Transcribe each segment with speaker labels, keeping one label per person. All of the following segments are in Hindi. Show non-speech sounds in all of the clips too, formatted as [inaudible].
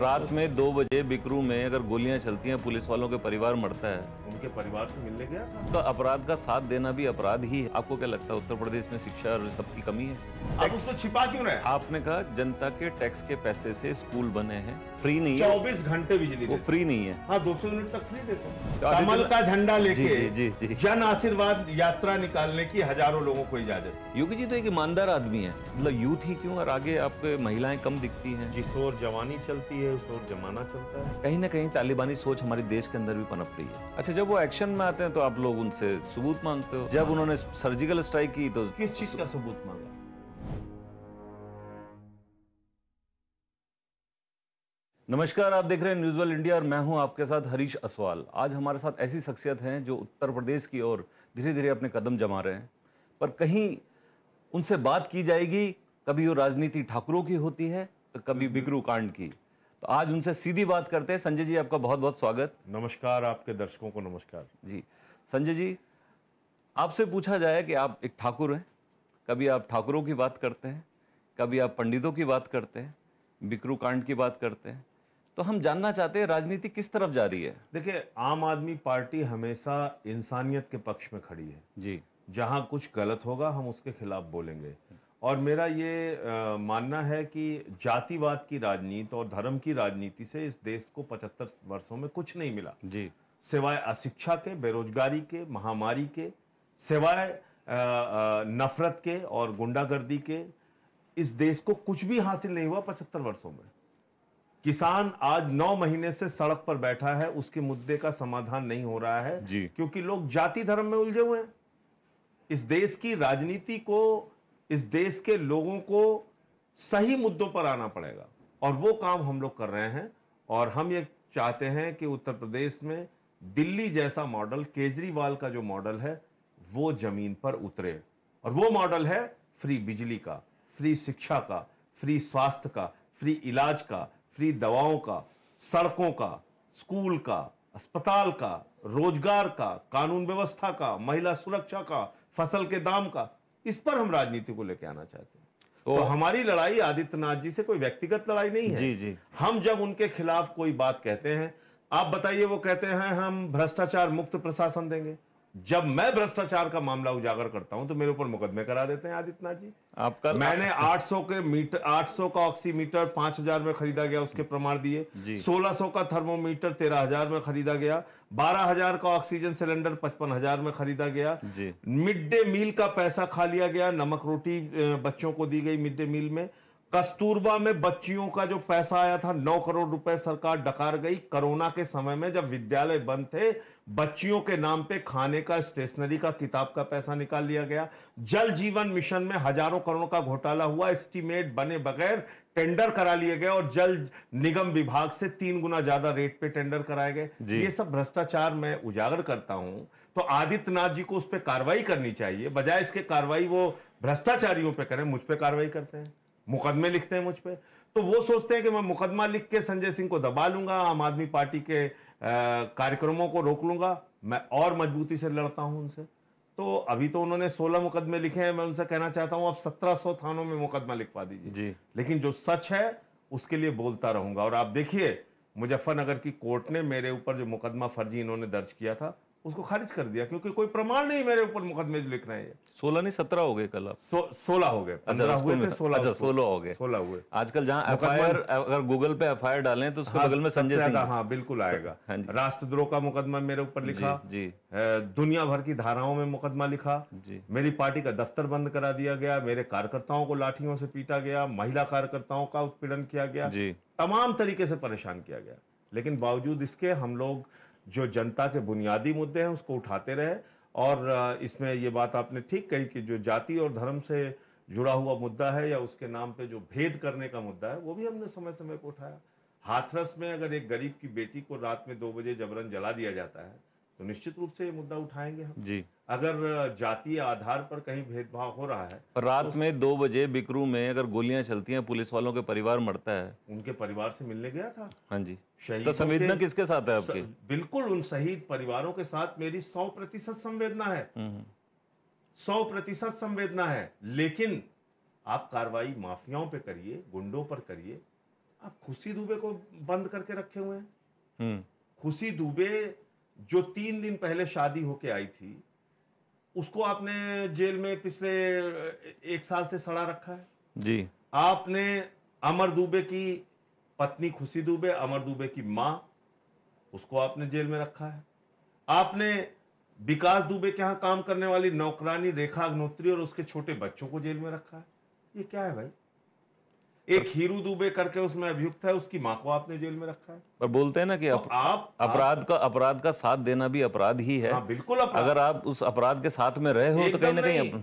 Speaker 1: रात में दो बजे बिकरू में अगर गोलियां चलती हैं पुलिस वालों के परिवार मरता है
Speaker 2: उनके परिवार से मिलने गया था
Speaker 1: तो अपराध का साथ देना भी अपराध ही है आपको क्या लगता है उत्तर प्रदेश में शिक्षा और सबकी कमी है आप उसको छिपा क्यों रहे आपने कहा जनता के टैक्स के पैसे से स्कूल बने हैं फ्री
Speaker 2: नहीं है चौबीस घंटे बिजली वो फ्री नहीं है हाँ 200 यूनिट तक फ्री देते तो कमल का झंडा लेके जी, जी, जी, जन आशीर्वाद यात्रा निकालने की हजारों लोगों को इजाजत योगी जी तो एक ईमानदार आदमी है मतलब यूथ ही क्यों और आगे आपके महिलाएं कम दिखती हैं जिस ओर जवानी चलती है उस ओर
Speaker 1: जमाना चलता है कहीं ना कहीं तालिबानी सोच हमारे देश के अंदर भी पनप रही है अच्छा जब वो एक्शन में आते हैं तो आप लोग उनसे सबूत मांगते हो जब उन्होंने सर्जिकल स्ट्राइक की तो किस चीज का सबूत मांगा नमस्कार आप देख रहे हैं न्यूज़ इंडिया और मैं हूं आपके साथ हरीश असवाल आज हमारे साथ ऐसी शख्सियत हैं जो उत्तर प्रदेश की ओर धीरे धीरे अपने कदम जमा रहे हैं पर कहीं उनसे बात की जाएगी कभी वो राजनीति ठाकुरों की होती है तो कभी बिगरू कांड की तो आज उनसे सीधी बात करते हैं संजय जी आपका बहुत बहुत स्वागत नमस्कार आपके दर्शकों को नमस्कार जी संजय जी आपसे पूछा जाए कि आप एक ठाकुर हैं कभी आप ठाकुरों की बात करते हैं कभी आप पंडितों की बात करते हैं बिक्रू कांड की बात करते हैं
Speaker 2: तो हम जानना चाहते हैं राजनीति किस तरफ जा रही है देखिए आम आदमी पार्टी हमेशा इंसानियत के पक्ष में खड़ी है जी जहाँ कुछ गलत होगा हम उसके खिलाफ बोलेंगे और मेरा ये आ, मानना है कि जातिवाद की राजनीति और धर्म की राजनीति से इस देश को 75 वर्षों में कुछ नहीं मिला जी सिवाय अशिक्षा के बेरोजगारी के महामारी के सिवाय नफरत के और गुंडागर्दी के इस देश को कुछ भी हासिल नहीं हुआ पचहत्तर वर्षों में किसान आज नौ महीने से सड़क पर बैठा है उसके मुद्दे का समाधान नहीं हो रहा है जी। क्योंकि लोग जाति धर्म में उलझे हुए हैं इस देश की राजनीति को इस देश के लोगों को सही मुद्दों पर आना पड़ेगा और वो काम हम लोग कर रहे हैं और हम ये चाहते हैं कि उत्तर प्रदेश में दिल्ली जैसा मॉडल केजरीवाल का जो मॉडल है वो जमीन पर उतरे और वो मॉडल है फ्री बिजली का फ्री शिक्षा का फ्री स्वास्थ्य का फ्री इलाज का फ्री दवाओं का सड़कों का स्कूल का अस्पताल का रोजगार का कानून व्यवस्था का महिला सुरक्षा का फसल के दाम का इस पर हम राजनीति को लेकर आना चाहते हैं तो, हमारी लड़ाई आदित्यनाथ जी से कोई व्यक्तिगत लड़ाई नहीं है जी जी हम जब उनके खिलाफ कोई बात कहते हैं आप बताइए वो कहते हैं हम भ्रष्टाचार मुक्त प्रशासन देंगे जब मैं भ्रष्टाचार का मामला उजागर करता हूं तो मेरे ऊपर मुकदमे करा देते हैं आदित्यनाथ जी आपका मैंने 800 के मीटर 800 का ऑक्सीमीटर 5000 में खरीदा गया उसके प्रमाण दिए 1600 का थर्मोमीटर 13000 में खरीदा गया 12000 का ऑक्सीजन सिलेंडर 55000 में खरीदा गया मिड डे मील का पैसा खा लिया गया नमक रोटी बच्चों को दी गई मिड डे मील में कस्तूरबा में बच्चियों का जो पैसा आया था नौ करोड़ रुपए सरकार डकार गई कोरोना के समय में जब विद्यालय बंद थे बच्चियों के नाम पे खाने का स्टेशनरी का किताब का पैसा निकाल लिया गया जल जीवन मिशन में हजारों करोड़ का घोटाला हुआ एस्टीमेट बने बगैर टेंडर करा लिए गए और जल निगम विभाग से तीन गुना ज्यादा रेट पे टेंडर कराए गए ये सब भ्रष्टाचार मैं उजागर करता हूं तो आदित्यनाथ जी को उस पर कार्रवाई करनी चाहिए बजाय इसके कार्रवाई वो भ्रष्टाचारियों पर करें मुझ पर कार्रवाई करते हैं मुकदमे लिखते हैं मुझ पर तो वो सोचते हैं कि मैं मुकदमा लिख के संजय सिंह को दबा लूंगा आम आदमी पार्टी के कार्यक्रमों को रोक लूंगा मैं और मजबूती से लड़ता हूं उनसे तो अभी तो उन्होंने 16 मुकदमे लिखे हैं मैं उनसे कहना चाहता हूं आप 1700 थानों में मुकदमा लिखवा दीजिए जी लेकिन जो सच है उसके लिए बोलता रहूंगा और आप देखिए मुजफ्फरनगर की कोर्ट ने मेरे ऊपर जो मुकदमा फर्जी इन्होंने दर्ज किया था उसको खारिज कर दिया क्योंकि कोई प्रमाण नहीं मेरे ऊपर मुकदमे जो लिख रहे हैं सोलह नहीं सत्रह हो गए कल सो, सोलह हो गए अच्छा, सोलह अच्छा, सोलह हो गए सोलह हुए
Speaker 1: आजकल जहाँ एफ आई आर अगर गूगल पे एफ आई आर डालें तो उसके हाँ,
Speaker 2: बगल में संजय सिंह हाँ बिल्कुल आएगा हाँ राष्ट्रद्रोह का मुकदमा मेरे ऊपर लिखा जी दुनिया भर की धाराओं में मुकदमा लिखा मेरी पार्टी का दफ्तर बंद करा दिया गया मेरे कार्यकर्ताओं को लाठियों से पीटा गया महिला कार्यकर्ताओं का उत्पीड़न किया गया तमाम तरीके से परेशान किया गया लेकिन बावजूद इसके हम लोग जो जनता के बुनियादी मुद्दे हैं उसको उठाते रहे और इसमें ये बात आपने ठीक कही कि जो जाति और धर्म से जुड़ा हुआ मुद्दा है या उसके नाम पे जो भेद करने का मुद्दा है वो भी हमने समय समय पर उठाया हाथरस में अगर एक गरीब की बेटी को रात में दो बजे जबरन जला दिया जाता है तो निश्चित रूप से ये मुद्दा उठाएंगे हम जी अगर जातीय आधार पर कहीं भेदभाव हो रहा है रात तो
Speaker 1: में दो बजे बिक्रू में अगर गोलियां चलती हैं पुलिस वालों के परिवार मरता है
Speaker 2: उनके परिवार से मिलने गया था
Speaker 1: हाँ
Speaker 3: जी
Speaker 2: तो संवेदना किसके साथ है आपकी बिल्कुल उन शहीद परिवारों के साथ मेरी सौ प्रतिशत संवेदना है हम्म, हम्म। सौ प्रतिशत संवेदना है लेकिन आप कार्रवाई माफियाओं पे करिए गुंडों पर करिए आप खुशी दुबे को बंद करके रखे हुए हैं हम्म। खुशी दुबे जो तीन दिन पहले शादी होके आई थी उसको आपने जेल में पिछले एक साल से सड़ा रखा है जी आपने अमर दुबे की पत्नी खुशी दुबे अमर दुबे की माँ उसको आपने जेल में रखा है आपने विकास दुबे के यहाँ काम करने वाली नौकरानी रेखा अग्नोत्री और उसके छोटे बच्चों को जेल में रखा है ये क्या है भाई एक हीरू दुबे करके उसमें अभियुक्त है उसकी माँ को आपने जेल में रखा है
Speaker 1: पर बोलते हैं ना कि तो आप अपराध का अपराध का साथ देना भी अपराध ही है हाँ, बिल्कुल अगर
Speaker 2: आप उस अपराध के साथ में रहे हो तो कहीं ना कहीं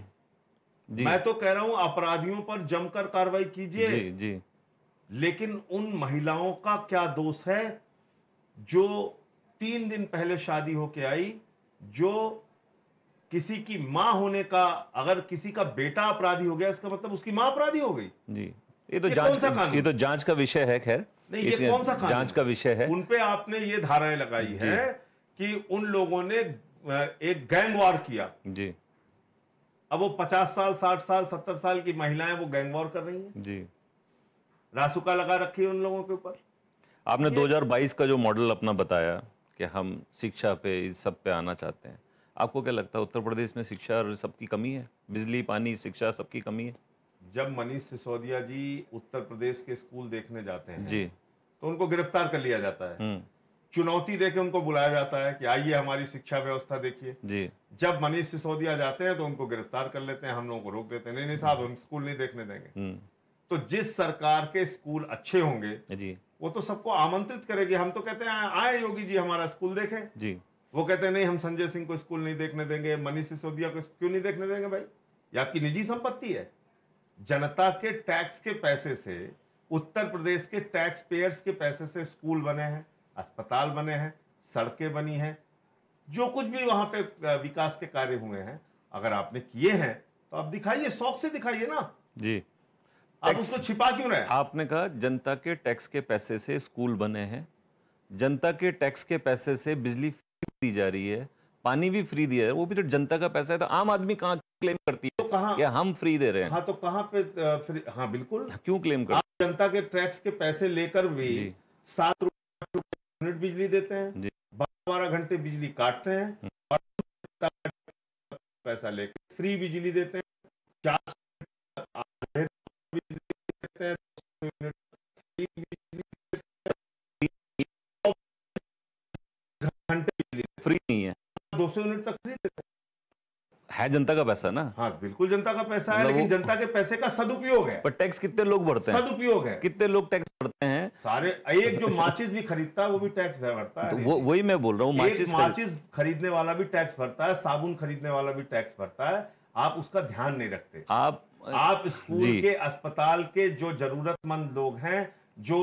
Speaker 2: जी मैं तो कह रहा हूं अपराधियों पर जमकर कार्रवाई कीजिए जी जी लेकिन उन महिलाओं का क्या दोष है जो तीन दिन पहले शादी होके आई जो किसी की माँ होने का अगर किसी का बेटा अपराधी हो गया इसका मतलब उसकी माँ अपराधी हो गई
Speaker 1: जी ये तो जांच का ये तो जांच का विषय है खैर नहीं ये कौन सा जांच का विषय है उनपे
Speaker 2: आपने ये धाराएं लगाई है कि उन लोगों ने एक गैंग वॉर किया जी अब वो पचास साल साठ साल सत्तर साल की महिलाएं वो गैंग वॉर कर रही हैं जी रासुका लगा रखी है उन लोगों के ऊपर आपने
Speaker 1: 2022 का जो मॉडल अपना बताया कि हम शिक्षा पे इस सब पे आना चाहते हैं आपको क्या लगता है उत्तर प्रदेश में शिक्षा और सबकी कमी है बिजली पानी शिक्षा सबकी कमी है
Speaker 2: जब मनीष सिसोदिया जी उत्तर प्रदेश के स्कूल देखने जाते हैं जी तो उनको गिरफ्तार कर लिया जाता है हम्म। चुनौती देके उनको बुलाया जाता है कि आइए हमारी शिक्षा व्यवस्था देखिए जी जब मनीष सिसोदिया जाते हैं तो उनको गिरफ्तार कर लेते हैं हम लोगों को रोक देते हैं नहीं नहीं साहब हम स्कूल नहीं देखने देंगे हम्म। तो जिस सरकार के स्कूल अच्छे होंगे जी वो तो सबको आमंत्रित करेगी हम तो कहते हैं आए योगी जी हमारा स्कूल देखें जी वो कहते हैं नहीं हम संजय सिंह को स्कूल नहीं देखने देंगे मनीष सिसोदिया को क्यों नहीं देखने देंगे भाई ये आपकी निजी संपत्ति है जनता के टैक्स के पैसे से उत्तर प्रदेश के टैक्स पेयर्स के पैसे से स्कूल बने हैं अस्पताल बने हैं सड़कें बनी हैं जो कुछ भी वहाँ पे विकास के कार्य हुए हैं अगर आपने किए हैं तो आप दिखाइए शौक से दिखाइए ना जी आप उसको छिपा क्यों रहे
Speaker 1: आपने कहा जनता के टैक्स के पैसे से स्कूल बने हैं जनता के टैक्स के पैसे से बिजली फ्री दी जा रही है पानी भी फ्री दिया है वो भी तो जनता का पैसा है तो आम आदमी कहाँ क्लेम करती है तो कहां, कि हम फ्री दे रहे हैं हाँ
Speaker 2: तो कहाँ पे फ्री हाँ बिल्कुल हाँ, क्यों क्लेम कर जनता के टैक्स के पैसे लेकर भी सात रुपए यूनिट बिजली देते हैं बारह बारह घंटे बिजली काटते हैं और हम्म। पैसा लेकर फ्री बिजली देते हैं चार घंटे फ्री नहीं है दो सौ यूनिट तक फ्री देते हैं
Speaker 1: है जनता का पैसा ना हाँ बिल्कुल जनता का पैसा है मतलब लेकिन
Speaker 2: जनता के पैसे का
Speaker 1: सदुपयोग है पर टैक्स कितने लोग भरते हैं सदुपयोग है कितने लोग टैक्स भरते हैं सारे एक जो माचिस
Speaker 2: भी खरीदता है वो भी टैक्स भरता है तो वो
Speaker 1: वही मैं बोल रहा हूँ माचिस माचिस
Speaker 2: खरीदने वाला भी टैक्स भरता है साबुन खरीदने वाला भी टैक्स भरता है आप उसका ध्यान नहीं रखते आप आप स्कूल के अस्पताल के जो जरूरतमंद लोग हैं जो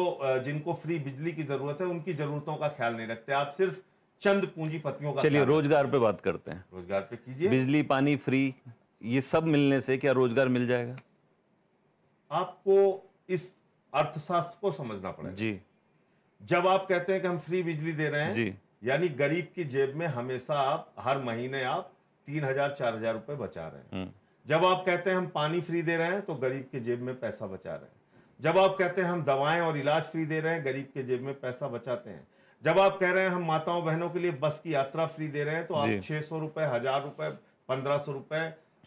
Speaker 2: जिनको फ्री बिजली की जरूरत है उनकी जरूरतों का ख्याल नहीं रखते आप सिर्फ चंद पूंजीपतियों का चलिए
Speaker 1: रोजगार पे बात करते हैं रोजगार पे कीजिए बिजली पानी फ्री ये सब मिलने से क्या रोजगार मिल जाएगा
Speaker 2: आपको इस अर्थशास्त्र को समझना पड़ेगा जी जब आप कहते हैं कि हम फ्री बिजली दे रहे हैं जी यानी गरीब की जेब में हमेशा आप हर महीने आप तीन हजार चार हजार रुपए बचा रहे हैं हम्म। जब आप कहते हैं हम पानी फ्री दे रहे हैं तो गरीब के जेब में पैसा बचा रहे हैं जब आप कहते हैं हम दवाएं और इलाज फ्री दे रहे हैं गरीब के जेब में पैसा बचाते हैं जब आप कह रहे हैं हम माताओं बहनों के लिए बस की यात्रा फ्री दे रहे हैं तो आप छह सौ रुपए हजार रुपए पंद्रह सौ रुपए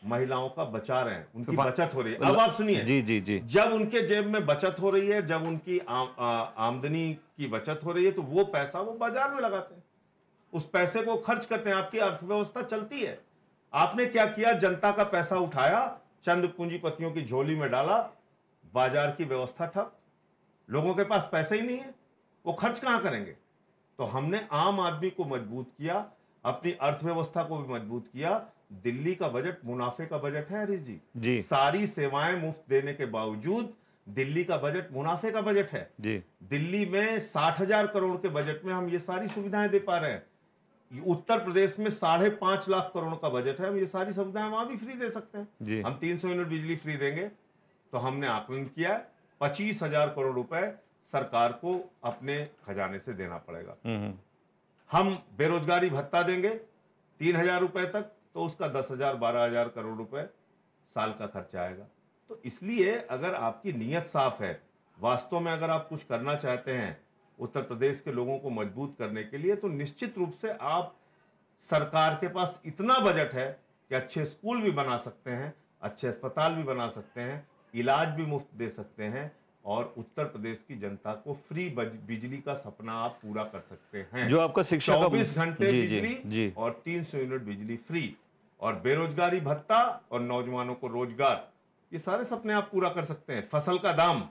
Speaker 2: महिलाओं का बचा रहे हैं उनकी तो बचत हो रही है अब आप सुनिए जी जी जी जब उनके जेब में बचत हो रही है जब उनकी आमदनी की बचत हो रही है तो वो पैसा वो बाजार में लगाते हैं उस पैसे को खर्च करते हैं आपकी अर्थव्यवस्था चलती है आपने क्या किया जनता का पैसा उठाया चंद पूंजीपतियों की झोली में डाला बाजार की व्यवस्था ठप लोगों के पास पैसे ही नहीं है वो खर्च कहाँ करेंगे तो हमने आम आदमी को मजबूत किया अपनी अर्थव्यवस्था को भी मजबूत किया दिल्ली का बजट मुनाफे का बजट है हरीश जी जी सारी सेवाएं मुफ्त देने के बावजूद दिल्ली का बजट मुनाफे का बजट है जी दिल्ली में साठ हजार करोड़ के बजट में हम ये सारी सुविधाएं दे पा रहे हैं उत्तर प्रदेश में साढ़े पांच लाख करोड़ का बजट है हम ये सारी सुविधाएं वहां भी फ्री दे सकते हैं जी हम तीन सौ यूनिट बिजली फ्री देंगे तो हमने आकलन किया पच्चीस हजार करोड़ रुपए सरकार को अपने खजाने से देना पड़ेगा हम्म, हम्म। हम बेरोजगारी भत्ता देंगे तीन हजार रुपए तक तो उसका दस हजार बारह हजार करोड़ रुपए साल का खर्चा आएगा तो इसलिए अगर आपकी नीयत साफ है वास्तव में अगर आप कुछ करना चाहते हैं उत्तर प्रदेश के लोगों को मजबूत करने के लिए तो निश्चित रूप से आप सरकार के पास इतना बजट है कि अच्छे स्कूल भी बना सकते हैं अच्छे अस्पताल भी बना सकते हैं इलाज भी मुफ्त दे सकते हैं और उत्तर प्रदेश की जनता को फ्री बिजली का सपना आप पूरा कर सकते हैं जो आपका शिक्षा चौबीस घंटे बिजली जी, जी, और 300 यूनिट बिजली फ्री और बेरोजगारी भत्ता और नौजवानों को रोजगार ये सारे सपने आप पूरा कर सकते हैं फसल का दाम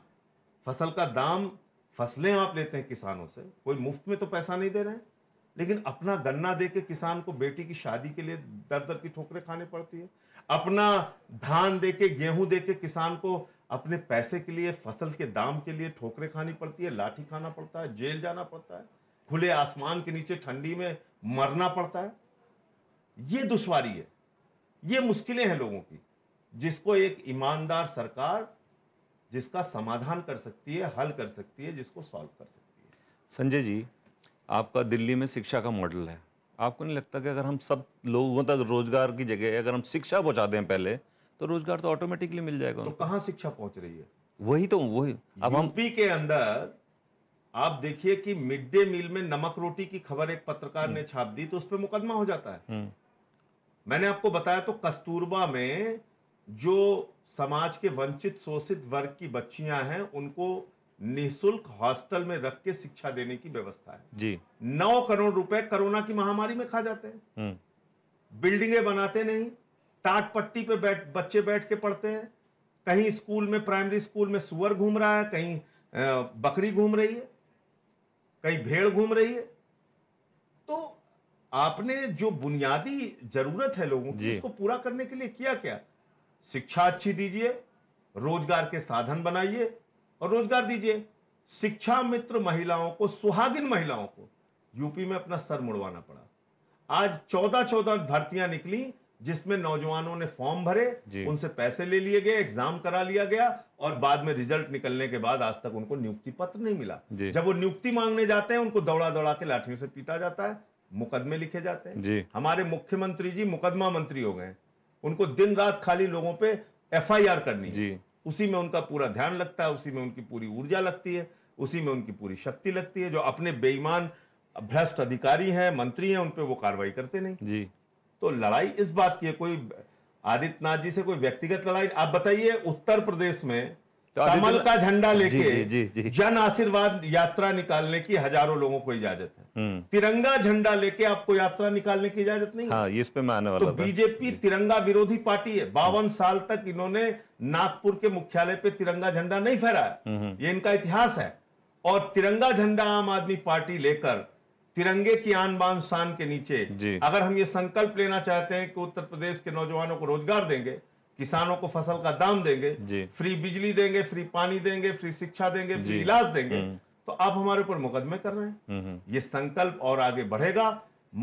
Speaker 2: फसल का दाम फसलें आप लेते हैं किसानों से कोई मुफ्त में तो पैसा नहीं दे रहे हैं लेकिन अपना गन्ना दे के किसान को बेटी की शादी के लिए दर दर की ठोकरें खाने पड़ती है अपना धान दे के गेहूं दे के किसान को अपने पैसे के लिए फसल के दाम के लिए ठोकरें खानी पड़ती है लाठी खाना पड़ता है जेल जाना पड़ता है खुले आसमान के नीचे ठंडी में मरना पड़ता है ये दुश्वारी है ये मुश्किलें हैं लोगों की जिसको एक ईमानदार सरकार जिसका समाधान कर सकती है हल कर सकती है जिसको सॉल्व कर सकती है संजय
Speaker 1: जी आपका दिल्ली में शिक्षा का मॉडल है आपको नहीं लगता कि अगर हम सब लोगों तक रोजगार की जगह अगर हम शिक्षा पहुंचा दें पहले
Speaker 2: तो रोजगार तो ऑटोमेटिकली मिल जाएगा तो कहाँ शिक्षा पहुंच रही है
Speaker 1: वही तो वही अब हम
Speaker 2: पी के अंदर आप देखिए कि मिड डे मील में नमक रोटी की खबर एक पत्रकार ने हम्म। छाप दी तो उस पर मुकदमा हो जाता है हम्म। मैंने आपको बताया तो कस्तूरबा में जो समाज के वंचित शोषित वर्ग की बच्चियां हैं उनको निशुल्क हॉस्टल में रख के शिक्षा देने की व्यवस्था है जी नौ करोड़ रुपए कोरोना की महामारी में खा जाते हैं
Speaker 3: हम्म।
Speaker 2: बिल्डिंगे बनाते नहीं टाट पट्टी पे बैठ बच्चे बैठ के पढ़ते हैं कहीं स्कूल में प्राइमरी स्कूल में सुअर घूम रहा है कहीं बकरी घूम रही है कहीं भेड़ घूम रही है तो आपने जो बुनियादी जरूरत है लोगों की उसको पूरा करने के लिए किया क्या शिक्षा अच्छी दीजिए रोजगार के साधन बनाइए और रोजगार दीजिए शिक्षा मित्र महिलाओं को सुहागिन महिलाओं को यूपी में अपना सर मुड़वाना पड़ा आज चौदह चौदह भर्तियां निकली जिसमें नौजवानों ने फॉर्म भरे उनसे पैसे ले लिए गए एग्जाम करा लिया गया और बाद में रिजल्ट निकलने के बाद आज तक उनको नियुक्ति पत्र नहीं मिला जब वो नियुक्ति मांगने जाते हैं उनको दौड़ा दौड़ा के लाठियों से पीटा जाता है मुकदमे लिखे जाते हैं हमारे मुख्यमंत्री जी मुकदमा मंत्री हो गए उनको दिन रात खाली लोगों पे एफआईआर करनी जी उसी में उनका पूरा ध्यान लगता है उसी में उनकी पूरी ऊर्जा लगती है उसी में उनकी पूरी शक्ति लगती है जो अपने बेईमान भ्रष्ट अधिकारी हैं मंत्री हैं उन पर वो कार्रवाई करते नहीं जी तो लड़ाई इस बात की है कोई आदित्यनाथ जी से कोई व्यक्तिगत लड़ाई आप बताइए उत्तर प्रदेश में कमल तो का झंडा लेके जन आशीर्वाद यात्रा निकालने की हजारों लोगों को इजाजत है हम्म। तिरंगा झंडा लेके आपको यात्रा निकालने की इजाजत नहीं हाँ,
Speaker 1: इस पे मैं वाला तो
Speaker 2: बीजेपी तिरंगा विरोधी पार्टी है बावन हम्म। साल तक इन्होंने नागपुर के मुख्यालय पे तिरंगा झंडा नहीं फहराया हम्म, ये इनका इतिहास है और तिरंगा झंडा आम आदमी पार्टी लेकर तिरंगे की आन बान शान के नीचे अगर हम ये संकल्प लेना चाहते हैं कि उत्तर प्रदेश के नौजवानों को रोजगार देंगे किसानों को फसल का दाम देंगे फ्री बिजली देंगे फ्री पानी देंगे फ्री शिक्षा देंगे फ्री इलाज देंगे हम्म। तो आप हमारे ऊपर मुकदमे कर रहे हैं हम्म, हम्म। ये संकल्प और आगे बढ़ेगा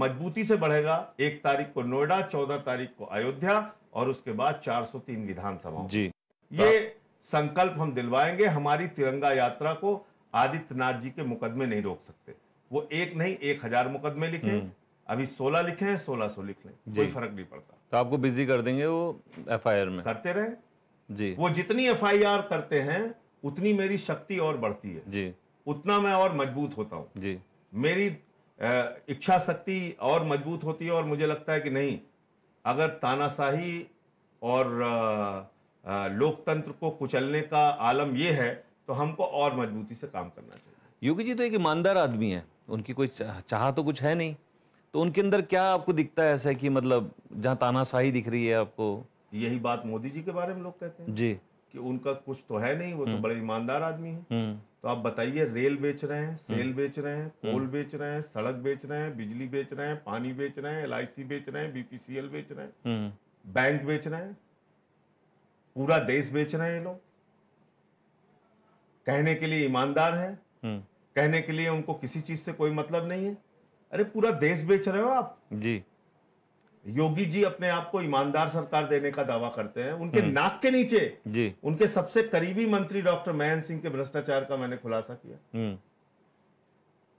Speaker 2: मजबूती से बढ़ेगा एक तारीख को नोएडा चौदह तारीख को अयोध्या और उसके बाद चार सौ तीन विधानसभा ये तो संकल्प हम दिलवाएंगे हमारी तिरंगा यात्रा को आदित्यनाथ जी के मुकदमे नहीं रोक सकते वो एक नहीं एक हजार मुकदमे लिखे हम्म। अभी सोलह लिखे हैं सोलह सौ लिख लें कोई फर्क नहीं पड़ता तो आपको बिजी कर देंगे वो एफ में करते रहे जी वो जितनी एफ करते हैं उतनी मेरी शक्ति और बढ़ती है जी उतना मैं और मजबूत होता हूँ जी मेरी इच्छा शक्ति और मजबूत होती है और मुझे लगता है कि नहीं अगर तानाशाही और लोकतंत्र को कुचलने का आलम यह है तो हमको और मजबूती से काम करना चाहिए योगी जी तो एक ईमानदार आदमी
Speaker 1: है उनकी कोई चाह तो कुछ है नहीं तो उनके अंदर क्या आपको दिखता है ऐसा कि मतलब जहाँ तानाशाही दिख रही है आपको
Speaker 2: यही बात मोदी जी के बारे में लोग कहते हैं जी कि उनका कुछ तो है नहीं वो तो बड़े ईमानदार आदमी है तो आप बताइए रेल बेच रहे हैं सेल बेच रहे हैं कोल बेच रहे हैं सड़क बेच रहे हैं बिजली बेच रहे हैं पानी बेच रहे हैं एल बेच रहे हैं बीपीसीएल बेच रहे हैं बैंक बेच रहे हैं पूरा देश बेच रहे हैं ये लोग कहने के लिए ईमानदार है हम्म। कहने के लिए उनको किसी चीज से कोई मतलब नहीं है अरे पूरा देश बेच रहे हो आप जी योगी जी अपने आप को ईमानदार सरकार देने का दावा करते हैं उनके हम्म। नाक के नीचे जी उनके सबसे करीबी मंत्री डॉक्टर महेंद्र सिंह के भ्रष्टाचार का मैंने खुलासा किया हम्म।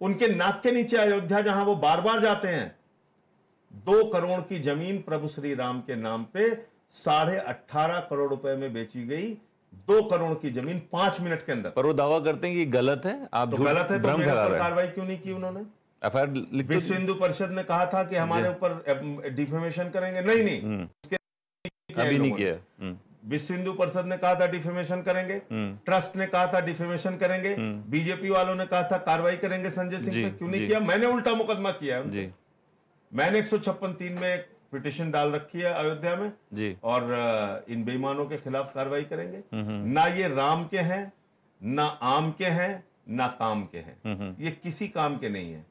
Speaker 2: उनके नाक के नीचे अयोध्या जहां वो बार बार जाते हैं दो करोड़ की जमीन प्रभु श्री राम के नाम पे साढ़े अट्ठारह करोड़ रुपए में बेची गई दो करोड़ की जमीन पांच मिनट के अंदर पर वो दावा करते हैं कि गलत है आप तो गलत है तो कार्रवाई क्यों नहीं की उन्होंने तो विश्व हिंदू परिषद ने कहा था कि हमारे ऊपर डिफेमेशन करेंगे नहीं नहीं हम्म। उसके अभी नहीं किया हम्म। विश्व हिंदू परिषद ने कहा था डिफेमेशन करेंगे हम्म। ट्रस्ट ने कहा था डिफेमेशन करेंगे बीजेपी वालों ने कहा था कार्रवाई करेंगे संजय सिंह पे क्यों नहीं किया मैंने उल्टा मुकदमा किया मैंने एक सौ छप्पन तीन में पिटिशन डाल रखी है अयोध्या में जी और इन बेईमानों के खिलाफ कार्रवाई करेंगे हम्म, हम्म। ना ये राम के हैं ना आम के हैं ना काम के हैं हम्म, ये किसी काम के नहीं है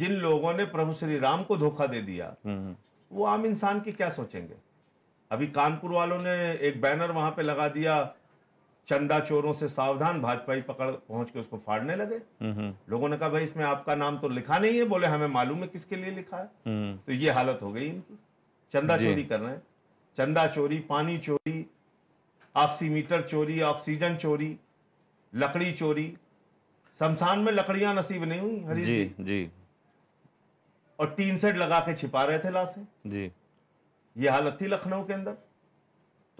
Speaker 2: जिन लोगों ने प्रभु श्री राम को धोखा दे दिया
Speaker 3: वो
Speaker 2: आम इंसान की क्या सोचेंगे अभी कानपुर वालों ने एक बैनर वहां पे लगा दिया चंदा चोरों से सावधान ही पकड़ पहुंच के उसको फाड़ने लगे लोगों ने कहा भाई इसमें आपका नाम तो लिखा नहीं है बोले हमें मालूम है किसके लिए लिखा है हम्म। तो ये हालत हो गई इनकी चंदा चोरी कर रहे हैं चंदा चोरी पानी चोरी ऑक्सीमीटर चोरी ऑक्सीजन चोरी लकड़ी चोरी शमशान में लकड़ियां नसीब नहीं हुई हरी जी जी और तीन सेट लगा के छिपा रहे थे लाशें जी ये हालत थी लखनऊ के अंदर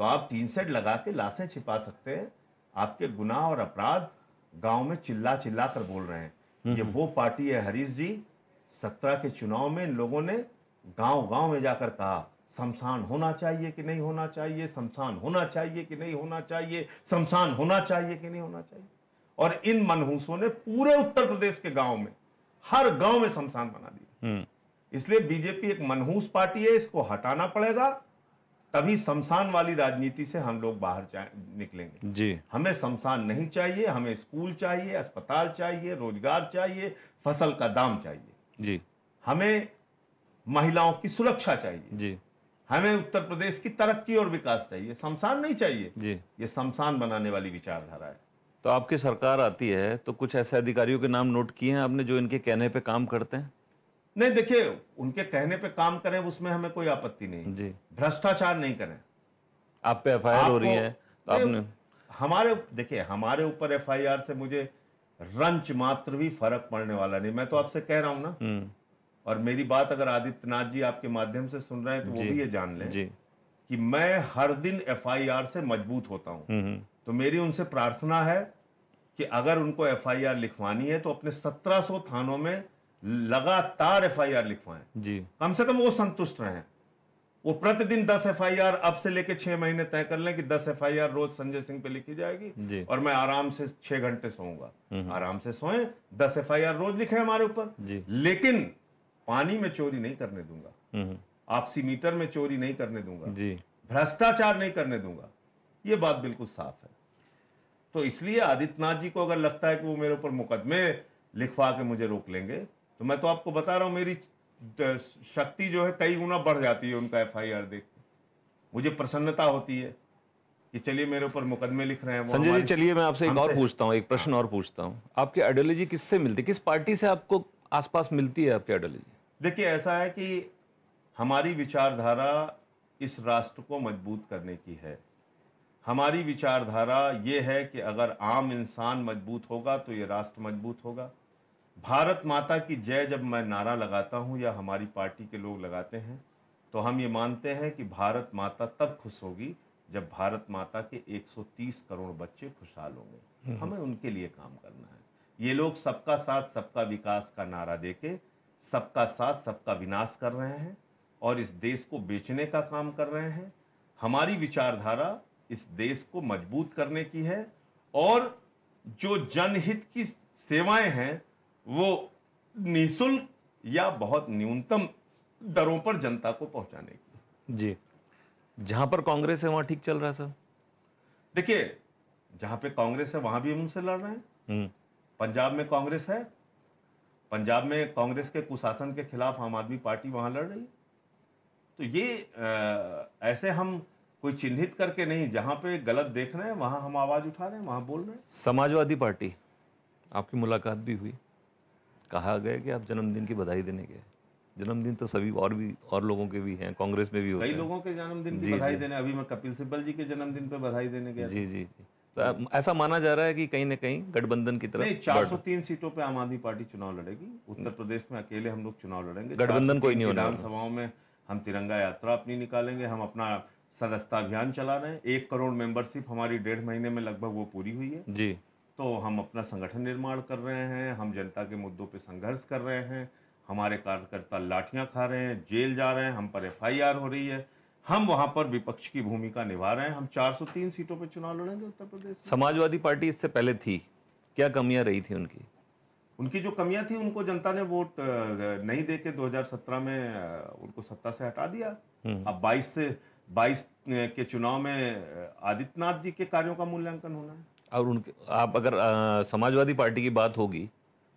Speaker 2: तो आप तीन सेट लगा के लाशें छिपा सकते हैं आपके गुनाह और अपराध गांव में चिल्ला चिल्ला कर बोल रहे हैं हम्म, ये हम्म। वो पार्टी है हरीश जी सत्रह के चुनाव में इन लोगों ने गांव गांव में जाकर कहा शमशान होना चाहिए कि नहीं होना चाहिए शमशान होना चाहिए कि नहीं होना चाहिए शमशान होना चाहिए कि नहीं होना चाहिए और इन मनहूसों ने पूरे उत्तर प्रदेश के गांव में हर गांव में शमशान बना दिया हम्म। इसलिए बीजेपी एक मनहूस पार्टी है इसको हटाना पड़ेगा तभी शमशान वाली राजनीति से हम लोग बाहर निकलेंगे जी हमें शमशान नहीं चाहिए हमें स्कूल चाहिए अस्पताल चाहिए रोजगार चाहिए फसल का दाम चाहिए जी हमें महिलाओं की सुरक्षा चाहिए जी हमें उत्तर प्रदेश की तरक्की और विकास चाहिए शमशान नहीं चाहिए जी ये शमशान बनाने वाली विचारधारा है
Speaker 1: तो आपकी सरकार आती है तो कुछ ऐसे अधिकारियों के नाम नोट किए हैं आपने जो इनके कहने पे काम करते हैं
Speaker 2: नहीं देखिए उनके कहने पे काम करें उसमें हमें कोई आपत्ति नहीं जी भ्रष्टाचार नहीं करें आप पे एफ हो रही है तो आपने हमारे देखिए हमारे ऊपर एफ से मुझे रंच मात्र भी फर्क पड़ने वाला नहीं मैं तो आपसे कह रहा हूं ना हम्म। और मेरी बात अगर आदित्यनाथ जी आपके माध्यम से सुन रहे हैं तो वो भी ये जान लें कि मैं हर दिन एफ से मजबूत होता हूं हम्म, हम्म। तो मेरी उनसे प्रार्थना है कि अगर उनको एफ लिखवानी है तो अपने 1700 थानों में लगातार एफ आई आर लिखवाएं जी कम से कम वो संतुष्ट रहे वो प्रतिदिन दस एफ आई आर अब से लेके छह महीने तय कर लें कि दस एफ आई आर रोज संजय सिंह पे लिखी जाएगी और मैं आराम से छह घंटे सोऊंगा हम्म, हम्म। आराम से सोए दस एफ आई आर रोज लिखे हमारे ऊपर लेकिन पानी में चोरी नहीं करने दूंगा हम्म, ऑक्सीमीटर में चोरी नहीं करने दूंगा भ्रष्टाचार नहीं करने दूंगा ये बात बिल्कुल साफ है तो इसलिए आदित्यनाथ जी को अगर लगता है कि वो मेरे ऊपर मुकदमे लिखवा के मुझे रोक लेंगे तो मैं तो आपको बता रहा हूँ मेरी शक्ति जो है कई गुना बढ़ जाती है उनका एफ आई आर देख के मुझे प्रसन्नता होती है कि चलिए मेरे ऊपर मुकदमे लिख रहे हैं संजय जी चलिए मैं आपसे एक और पूछता
Speaker 1: हूँ एक प्रश्न और पूछता हूँ आपकी आइडियोलॉजी किससे मिलती है किस पार्टी से
Speaker 2: आपको आसपास मिलती है आपकी आइडियोलॉजी देखिए ऐसा है कि हमारी विचारधारा इस राष्ट्र को मजबूत करने की है हमारी विचारधारा ये है कि अगर आम इंसान मजबूत होगा तो ये राष्ट्र मजबूत होगा भारत माता की जय जब मैं नारा लगाता हूँ या हमारी पार्टी के लोग लगाते हैं तो हम ये मानते हैं कि भारत माता तब खुश होगी जब भारत माता के 130 करोड़ बच्चे खुशहाल होंगे हम्म। हमें उनके लिए काम करना है ये लोग सबका साथ सबका विकास का नारा देके सबका साथ सबका विनाश कर रहे हैं और इस देश को बेचने का काम कर रहे हैं हमारी विचारधारा इस देश को मजबूत करने की है और जो जनहित की सेवाएं हैं वो निःशुल्क या बहुत न्यूनतम दरों पर जनता को पहुंचाने की जी जहां पर कांग्रेस है वहां ठीक चल रहा है सर देखिए जहां पे कांग्रेस है वहां भी हम उनसे लड़ रहे हैं हम्म। पंजाब में कांग्रेस है पंजाब में कांग्रेस के कुशासन के खिलाफ आम आदमी पार्टी वहां लड़ रही है तो ये आ, ऐसे हम कोई चिन्हित करके नहीं जहां पे गलत देख रहे हैं वहां हम आवाज उठा रहे हैं वहां बोल रहे हैं
Speaker 1: समाजवादी पार्टी आपकी मुलाकात भी हुई कहा गया कि आप जन्मदिन की बधाई देने गए जन्मदिन तो सभी और भी और लोगों के भी हैं कांग्रेस में भी होते कई लोगों के जन्मदिन की बधाई देने
Speaker 2: अभी मैं कपिल सिब्बल जी के जन्मदिन पे बधाई देने गया जी
Speaker 1: जी जी तो ऐसा माना जा रहा है कि कहीं ना कहीं गठबंधन की तरफ चार सौ
Speaker 2: तीन सीटों पर आम आदमी पार्टी चुनाव लड़ेगी उत्तर प्रदेश में अकेले हम लोग चुनाव लड़ेंगे गठबंधन कोई नहीं होना विधानसभाओं में हम तिरंगा यात्रा अपनी निकालेंगे हम अपना सदस्यता अभियान चला रहे हैं एक करोड़ मेंबरशिप हमारी डेढ़ महीने में लगभग वो पूरी हुई है जी तो हम अपना संगठन निर्माण कर रहे हैं हम जनता के मुद्दों पर संघर्ष कर रहे हैं हमारे कार्यकर्ता लाठियां खा रहे हैं जेल जा रहे हैं हम पर एफ हो रही है हम वहां पर विपक्ष की भूमिका निभा रहे हैं हम 403 सीटों पर चुनाव लड़ेंगे उत्तर प्रदेश
Speaker 1: समाजवादी पार्टी इससे पहले थी क्या कमियां रही थी उनकी
Speaker 2: उनकी जो कमियां थी उनको जनता ने वोट नहीं दे के में उनको सत्ता से हटा दिया हम्म। अब बाईस से बाईस के चुनाव में आदित्यनाथ जी के कार्यों का मूल्यांकन होना है और उनके आप
Speaker 1: अगर आ, समाजवादी पार्टी की बात होगी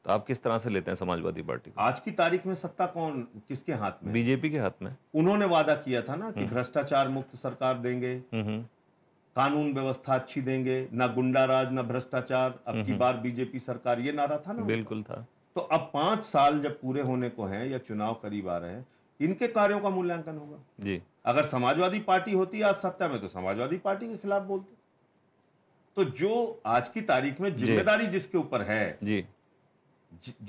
Speaker 1: तो आप किस तरह से लेते हैं समाजवादी पार्टी को? आज की तारीख में सत्ता कौन किसके हाथ में बीजेपी के हाथ में
Speaker 2: उन्होंने वादा किया था ना कि हम्म। भ्रष्टाचार मुक्त सरकार देंगे हम्म, हम्म। कानून व्यवस्था अच्छी देंगे ना गुंडा राज ना भ्रष्टाचार अब की बार बीजेपी सरकार ये नारा था ना बिल्कुल था तो अब पांच साल जब पूरे होने को हैं या चुनाव करीब आ रहे हैं इनके कार्यों का मूल्यांकन होगा जी अगर समाजवादी पार्टी होती आज सत्ता में तो समाजवादी पार्टी के खिलाफ बोलते तो जो आज की तारीख में जिम्मेदारी जिसके ऊपर है जी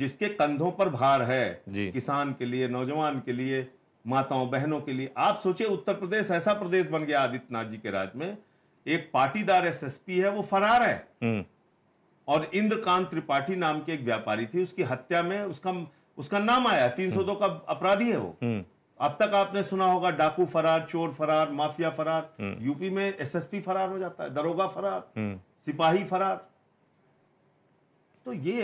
Speaker 2: जिसके कंधों पर भार है किसान के लिए नौजवान के लिए माताओं बहनों के लिए आप सोचिए उत्तर प्रदेश ऐसा प्रदेश बन गया आदित्यनाथ जी के राज में एक पाटीदार एसएसपी है वो फरार है हम्म। और इंद्रकांत त्रिपाठी नाम के एक व्यापारी थी उसकी हत्या में उसका उसका नाम आया तीन सौ हम्म। दो का अपराधी है वो हम्म। अब तक आपने सुना होगा डाकू फरार चोर फरार माफिया फरार हम्म। यूपी में एसएसपी फरार हो जाता है दरोगा फरार हम्म। सिपाही फरार तो ये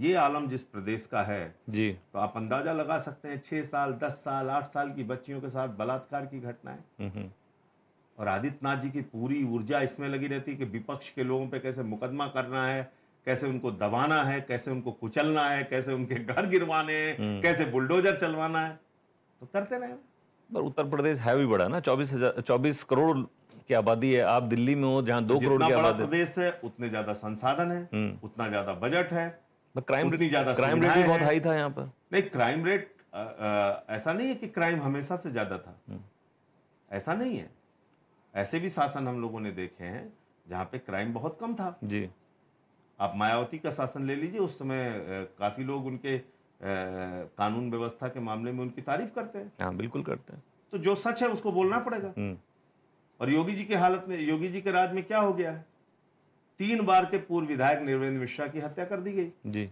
Speaker 2: ये आलम जिस प्रदेश का है जी तो आप अंदाजा लगा सकते हैं छह साल दस साल आठ साल की बच्चियों के साथ बलात्कार की घटनाएं हम्म। और आदित्यनाथ जी की पूरी ऊर्जा इसमें लगी रहती है कि विपक्ष के लोगों पे कैसे मुकदमा करना है कैसे उनको दबाना है कैसे उनको कुचलना है कैसे उनके घर गिरवाने हैं कैसे बुलडोजर चलवाना है तो करते रहे पर उत्तर प्रदेश
Speaker 1: है भी बड़ा ना चौबीस हजार चौबीस करोड़ की आबादी है आप दिल्ली में हो जहाँ दो करोड़ की आबादी प्रदेश
Speaker 2: है उतने ज्यादा संसाधन है हम्म। उतना ज्यादा बजट है क्राइम रेट ज्यादा क्राइम रेट भी बहुत हाई था यहाँ पर नहीं क्राइम रेट ऐसा नहीं है कि क्राइम हमेशा से ज्यादा था हम्म। ऐसा नहीं है ऐसे भी शासन हम लोगों ने देखे हैं जहाँ पे क्राइम बहुत कम था जी आप मायावती का शासन ले लीजिए उस समय काफी लोग उनके कानून व्यवस्था के मामले में उनकी तारीफ करते हैं हाँ बिल्कुल करते हैं तो जो सच है उसको बोलना पड़ेगा हम्म। और योगी जी की हालत में योगी जी के राज में क्या हो गया है तीन बार के पूर्व विधायक निर्वेंद्र मिश्रा की हत्या कर दी गई जी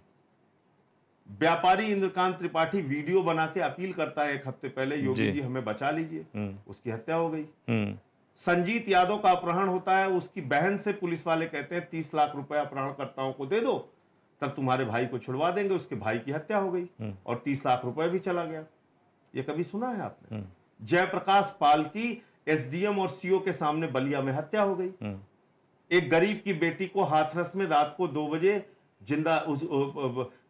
Speaker 2: व्यापारी इंद्रकांत त्रिपाठी वीडियो बना के अपील करता है एक हफ्ते पहले योगी जी, जी हमें बचा लीजिए हम्म। उसकी हत्या हो गई हम्म। संजीत यादव का अपहरण होता है उसकी बहन से पुलिस वाले कहते हैं तीस लाख रुपए अपहरणकर्ताओं को दे दो तब तुम्हारे भाई को छुड़वा देंगे उसके भाई की हत्या हो गई हम्म। और तीस लाख रुपए भी चला गया ये कभी सुना है आपने हम्म। जयप्रकाश पाल की एसडीएम और सीओ के सामने बलिया में हत्या हो गई हम्म। एक गरीब की बेटी को हाथरस में रात को दो बजे जिंदा उस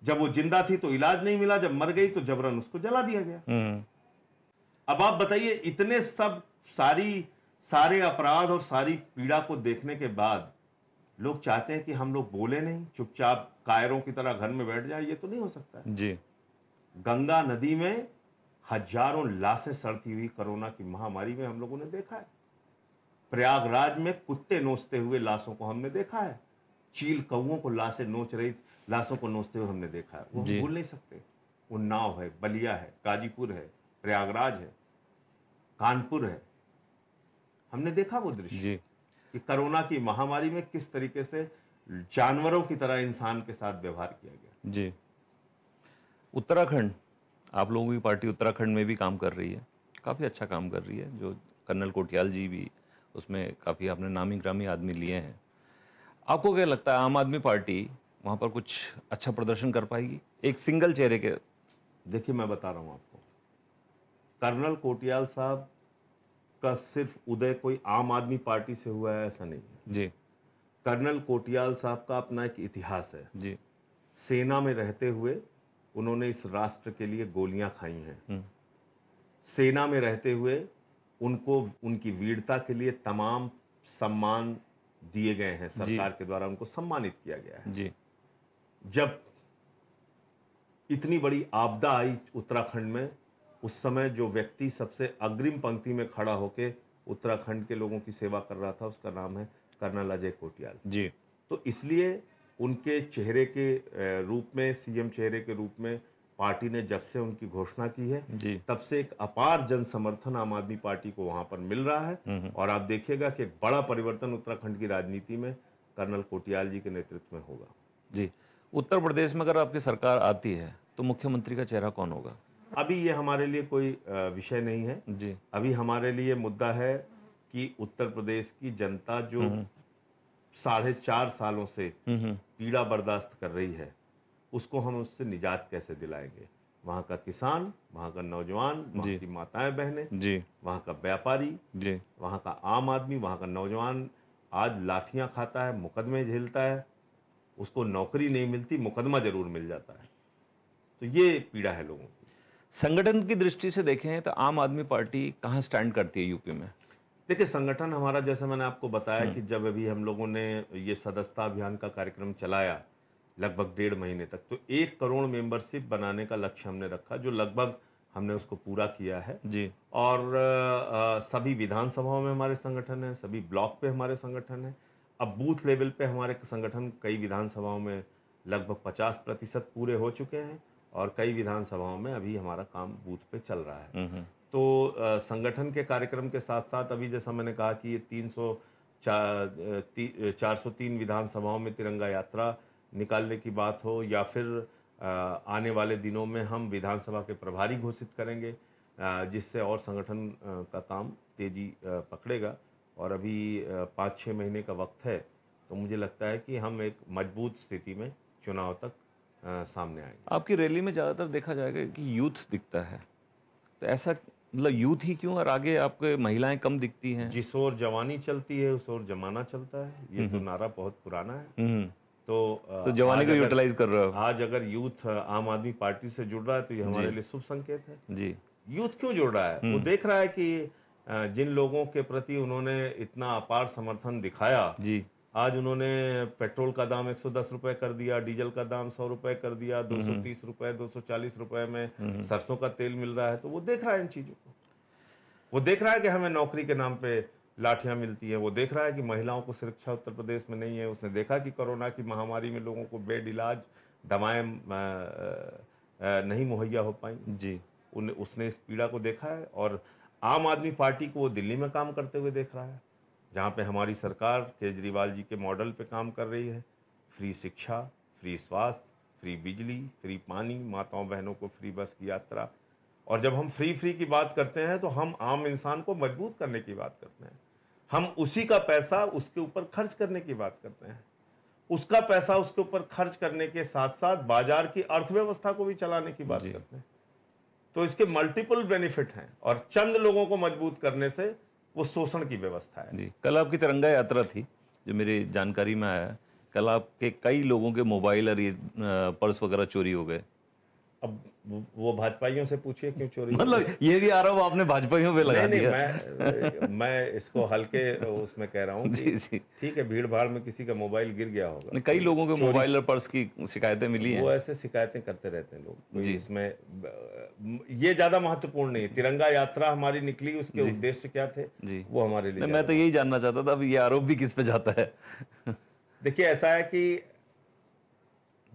Speaker 2: जब वो जिंदा थी तो इलाज नहीं मिला जब मर गई तो जबरन उसको जला दिया गया अब आप बताइए इतने सब सारी सारे अपराध और सारी पीड़ा को देखने के बाद लोग चाहते हैं कि हम लोग बोले नहीं चुपचाप कायरों की तरह घर में बैठ जाए ये तो नहीं हो सकता जी गंगा नदी में हजारों लाशें सड़ती हुई कोरोना की महामारी में हम लोगों ने देखा है प्रयागराज में कुत्ते नोचते हुए लाशों को हमने देखा है चील कौओं को लाशें नोच रही लाशों को नोचते हुए हमने देखा है वो हम भूल नहीं सकते वो नाव है बलिया है गाजीपुर है प्रयागराज है कानपुर है हमने देखा वो दृश्य कि कोरोना की महामारी में किस तरीके से जानवरों की तरह इंसान के साथ व्यवहार किया गया
Speaker 3: जी
Speaker 1: उत्तराखंड आप लोगों की पार्टी उत्तराखंड में भी काम कर रही है काफ़ी अच्छा काम कर रही है जो कर्नल कोटियाल जी भी उसमें काफ़ी आपने नामी ग्रामी आदमी लिए हैं आपको क्या लगता है आम आदमी पार्टी वहाँ पर कुछ अच्छा प्रदर्शन कर पाएगी एक सिंगल
Speaker 2: चेहरे के देखिए मैं बता रहा हूँ आपको कर्नल कोटियाल साहब का सिर्फ उदय कोई आम आदमी पार्टी से हुआ है ऐसा नहीं है जी कर्नल कोटियाल साहब का अपना एक इतिहास है जी सेना में रहते हुए उन्होंने इस राष्ट्र के लिए गोलियां खाई हैं हम्म। सेना में रहते हुए उनको उनकी वीरता के लिए तमाम सम्मान दिए गए हैं सरकार के द्वारा उनको सम्मानित किया गया है जी जब इतनी बड़ी आपदा आई उत्तराखंड में उस समय जो व्यक्ति सबसे अग्रिम पंक्ति में खड़ा होकर उत्तराखंड के लोगों की सेवा कर रहा था उसका नाम है कर्नल अजय कोटियाल जी तो इसलिए उनके चेहरे के रूप में सीएम चेहरे के रूप में पार्टी ने जब से उनकी घोषणा की है जी। तब से एक अपार जन समर्थन आम आदमी पार्टी को वहां पर मिल रहा है हम्म, हम्म। और आप देखिएगा कि एक बड़ा परिवर्तन उत्तराखंड की राजनीति में कर्नल कोटियाल जी के नेतृत्व में होगा जी उत्तर प्रदेश में अगर आपकी सरकार
Speaker 1: आती है तो मुख्यमंत्री का चेहरा कौन होगा
Speaker 2: अभी ये हमारे लिए कोई विषय नहीं है जी अभी हमारे लिए मुद्दा है कि उत्तर प्रदेश की जनता जो हम्म। साढ़े चार सालों से हम्म। पीड़ा बर्दाश्त कर रही है उसको हम उससे निजात कैसे दिलाएंगे वहाँ का किसान वहाँ का नौजवान वहाँ की माताएं बहनें जी वहाँ का व्यापारी जी वहाँ का आम आदमी वहाँ का नौजवान आज लाठियाँ खाता है मुकदमे झेलता है उसको नौकरी नहीं मिलती मुकदमा जरूर मिल जाता है तो ये पीड़ा है लोगों की संगठन की दृष्टि से देखें तो आम आदमी पार्टी कहाँ स्टैंड करती है यूपी में देखिए संगठन हमारा जैसे मैंने आपको बताया हम्म। कि जब अभी हम लोगों ने ये सदस्यता अभियान का कार्यक्रम चलाया लगभग डेढ़ महीने तक तो एक करोड़ मेंबरशिप बनाने का लक्ष्य हमने रखा जो लगभग हमने उसको पूरा किया है जी और आ, सभी विधानसभाओं में हमारे संगठन है सभी ब्लॉक पे हमारे संगठन है अब बूथ लेवल पे हमारे संगठन कई विधानसभाओं में लगभग 50 प्रतिशत पूरे हो चुके हैं और कई विधानसभाओं में अभी हमारा काम बूथ पे चल रहा है हम्म, हम्म। तो संगठन के कार्यक्रम के साथ साथ अभी जैसा मैंने कहा कि ये तीन सौ चार सौ तीन विधानसभाओं में तिरंगा यात्रा निकालने की बात हो या फिर आने वाले दिनों में हम विधानसभा के प्रभारी घोषित करेंगे जिससे और संगठन का काम तेज़ी पकड़ेगा और अभी पाँच छः महीने का वक्त है तो मुझे लगता है कि हम एक मजबूत स्थिति में चुनाव तक सामने आएंगे
Speaker 1: आपकी रैली में ज़्यादातर देखा जाएगा कि यूथ दिखता है तो ऐसा मतलब यूथ ही क्यों और आगे आपके
Speaker 2: महिलाएं कम दिखती हैं जिस ओर जवानी चलती है उस ओर जमाना चलता है ये तो हम्म। नारा बहुत पुराना है हम्म। तो तो जवानी को यूटिलाइज कर रहे हो आज अगर यूथ आम आदमी पार्टी से जुड़ रहा है तो ये हमारे लिए शुभ संकेत है जी यूथ क्यों जुड़ रहा है वो हम्म। देख रहा है कि जिन लोगों के प्रति उन्होंने इतना अपार समर्थन दिखाया जी आज उन्होंने पेट्रोल का दाम 110 रुपए कर दिया डीजल का दाम सौ रुपए कर दिया 230 हम्म। रुपए 240 रुपए में हम्म। सरसों का तेल मिल रहा है तो वो देख रहा है इन चीज़ों को वो देख रहा है कि हमें नौकरी के नाम पे लाठियां मिलती है वो देख रहा है कि महिलाओं को सुरक्षा उत्तर प्रदेश में नहीं है उसने देखा कि कोरोना की महामारी में लोगों को बेड इलाज दवाएँ नहीं मुहैया हो पाई जी उन उसने इस पीड़ा को देखा है और आम आदमी पार्टी को वो दिल्ली में काम करते हुए देख रहा है जहाँ पे हमारी सरकार केजरीवाल जी के मॉडल पे काम कर रही है फ्री शिक्षा फ्री स्वास्थ्य फ्री बिजली फ्री पानी माताओं बहनों को फ्री बस की यात्रा और जब हम फ्री फ्री की बात करते हैं तो हम आम इंसान को मजबूत करने की बात करते हैं हम उसी का पैसा उसके ऊपर खर्च करने की बात करते हैं उसका पैसा उसके ऊपर खर्च करने के साथ साथ बाजार की अर्थव्यवस्था को भी चलाने की बात करते हैं तो इसके मल्टीपल बेनिफिट हैं और चंद लोगों को मजबूत करने से वो शोषण की व्यवस्था है
Speaker 1: जी कल आपकी तिरंगा यात्रा थी जो मेरी जानकारी में आया कल आपके कई लोगों के मोबाइल और ये पर्स वगैरह चोरी हो गए
Speaker 2: अब वो भाजपाइयों से पूछिए क्यों चोरी मतलब ये भी आ रहा हूँ आपने भाजपाइयों पे लगा नहीं, दिया मैं मैं इसको हल्के उसमें कह रहा हूँ [laughs] जी जी ठीक है भीड़ भाड़ में किसी का मोबाइल गिर गया होगा कई लोगों के मोबाइल और
Speaker 1: पर्स की शिकायतें मिली हैं वो
Speaker 2: ऐसे शिकायतें करते रहते हैं लोग इसमें ये ज़्यादा महत्वपूर्ण नहीं तिरंगा यात्रा हमारी निकली उसके उद्देश्य क्या थे जी वो हमारे लिए मैं तो यही जानना चाहता था अब ये आरोप भी किस पे जाता है [laughs] देखिए ऐसा है कि